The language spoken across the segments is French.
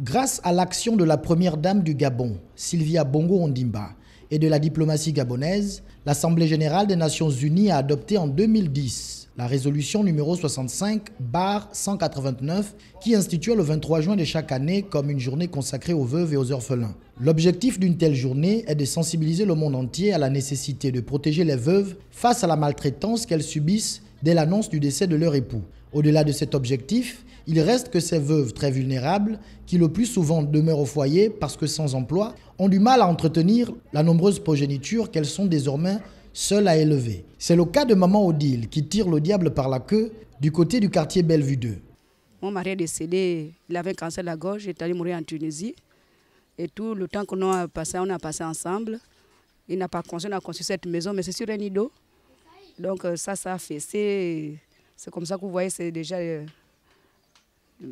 Grâce à l'action de la première dame du Gabon, Sylvia Bongo Ondimba, et de la diplomatie gabonaise, l'Assemblée générale des Nations unies a adopté en 2010 la résolution numéro 65 189 qui institue le 23 juin de chaque année comme une journée consacrée aux veuves et aux orphelins. L'objectif d'une telle journée est de sensibiliser le monde entier à la nécessité de protéger les veuves face à la maltraitance qu'elles subissent dès l'annonce du décès de leur époux. Au-delà de cet objectif, il reste que ces veuves très vulnérables, qui le plus souvent demeurent au foyer parce que sans emploi, ont du mal à entretenir la nombreuse progéniture qu'elles sont désormais seules à élever. C'est le cas de maman Odile qui tire le diable par la queue du côté du quartier Bellevue 2. Mon mari est décédé, il avait un cancer de la gorge, il est allé mourir en Tunisie. Et tout le temps qu'on a passé, on a passé ensemble. Il n'a pas construit, on a cette maison, mais c'est sur un ido. Donc euh, ça, ça a fait. C'est comme ça que vous voyez, c'est déjà euh,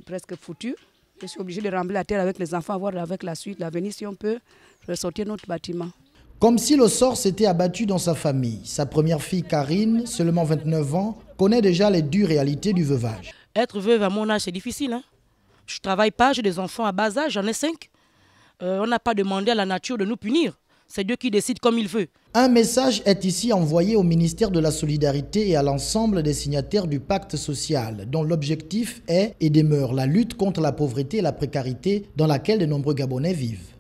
presque foutu. Je suis obligée de rambler la terre avec les enfants, voir avec la suite, l'avenir, si on peut ressortir notre bâtiment. Comme si le sort s'était abattu dans sa famille. Sa première fille, Karine, seulement 29 ans, connaît déjà les dures réalités du veuvage. Être veuve à mon âge, c'est difficile. Hein. Je ne travaille pas, j'ai des enfants à bas âge, j'en ai cinq. Euh, on n'a pas demandé à la nature de nous punir. C'est Dieu qui décide comme il veut. Un message est ici envoyé au ministère de la Solidarité et à l'ensemble des signataires du pacte social, dont l'objectif est et demeure la lutte contre la pauvreté et la précarité dans laquelle de nombreux Gabonais vivent.